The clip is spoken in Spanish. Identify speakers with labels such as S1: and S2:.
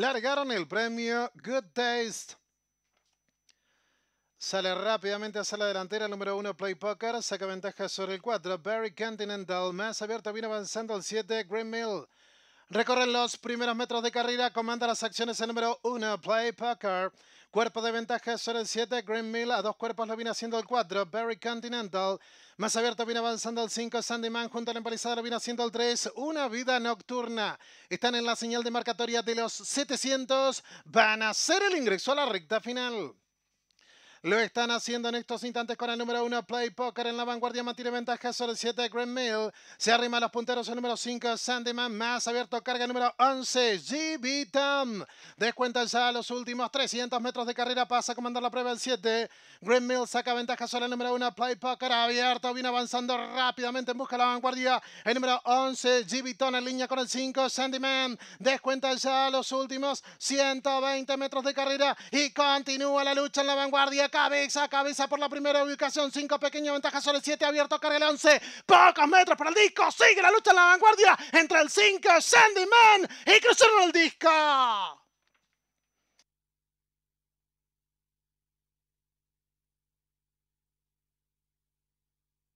S1: largaron el premio Good Taste. Sale rápidamente hacia la delantera número uno Play Poker, saca ventaja sobre el 4 Barry Continental, más abierto. viene avanzando al 7 Green Mill. Recorren los primeros metros de carrera, comanda las acciones el número uno, Play Packer. Cuerpo de ventaja sobre el 7, Green Mill. A dos cuerpos lo viene haciendo el 4, Barry Continental. Más abierto viene avanzando el 5, Sandy Man. Junto a la empalizada lo viene haciendo el 3, Una Vida Nocturna. Están en la señal de marcatoria de los 700. Van a hacer el ingreso a la recta final. Lo están haciendo en estos instantes con el número 1, Play Poker en la vanguardia. Mantiene ventaja sobre el 7, Grand Mill. Se arrima a los punteros el número 5, Sandyman. Más abierto, carga el número 11, GB Tam. Descuentan ya los últimos 300 metros de carrera. Pasa a comandar la prueba el 7. Grand Mill saca ventaja sobre el número 1, Play Poker. Abierto, viene avanzando rápidamente en busca de la vanguardia. El número 11, GB en línea con el 5, Sandyman. Descuenta ya los últimos 120 metros de carrera. Y continúa la lucha en la vanguardia cabeza a cabeza por la primera ubicación. Cinco pequeña ventaja sobre siete. abierto, carga el once. Pocos metros para el disco. Sigue la lucha en la vanguardia entre el 5, Man y cruzaron el disco.